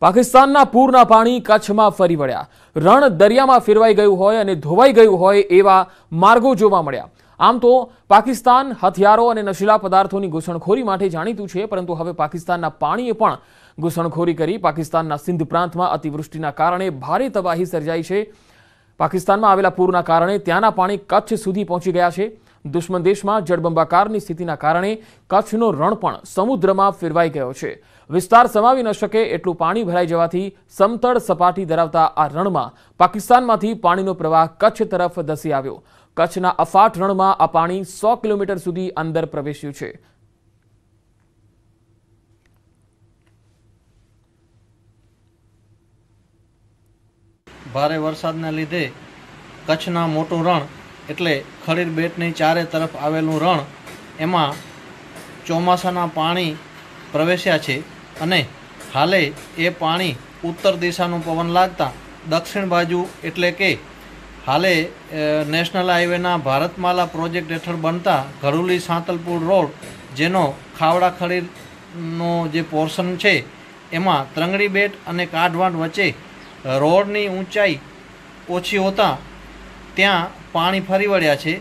પાકિસ્તાનના પૂરના પાણી કચ્છમાં ફરી વળ્યા રણ દરિયામાં ફેરવાઈ ગયું હોય અને ધોવાઈ ગયું હોય એવા માર્ગો જોવા મળ્યા આમ તો પાકિસ્તાન હથિયારો અને નશીલા પદાર્થોની ઘૂસણખોરી માટે જાણીતું છે પરંતુ હવે પાકિસ્તાનના પાણીએ પણ ઘૂસણખોરી કરી પાકિસ્તાનના સિંધ પ્રાંતમાં અતિવૃષ્ટિના કારણે ભારે તબાહી સર્જાઈ છે પાકિસ્તાનમાં આવેલા પૂરના કારણે ત્યાંના પાણી કચ્છ સુધી પહોંચી ગયા છે દુશ્મન દેશમાં જળબંબાકારની સ્થિતિના કારણે કચ્છનો રણ પણ સમુદ્રમાં ફેરવાઈ ગયો છે વિસ્તાર સમાવી ન શકે એટલું પાણી ભરાઈ જવાથી સમતળ સપાટી ધરાવતા આ રણમાં પાકિસ્તાનમાંથી પાણીનો પ્રવાહ કચ્છ તરફ ધસી આવ્યો કચ્છના અફાટ રણમાં આ પાણી સો કિલોમીટર સુધી અંદર પ્રવેશ્યું છે ભારે વરસાદને લીધે કચ્છના મોટું રણ એટલે ખડીર બેટની ચારે તરફ આવેલું રણ એમાં ચોમાસાના પાણી પ્રવેશ્યા છે અને હાલે એ પાણી ઉત્તર દિશાનું પવન લાગતા દક્ષિણ બાજુ એટલે કે હાલે નેશનલ હાઈવેના ભારતમાલા પ્રોજેક્ટ હેઠળ બનતા ઘરુલી સાંતલપુર રોડ જેનો ખાવડા ખડીરનો જે પોર્શન છે એમાં ત્રંગડી બેટ અને કાઢવાંડ વચ્ચે રોડની ઊંચાઈ ઓછી હોતા ત્યાં પાણી ફરી વળ્યા છે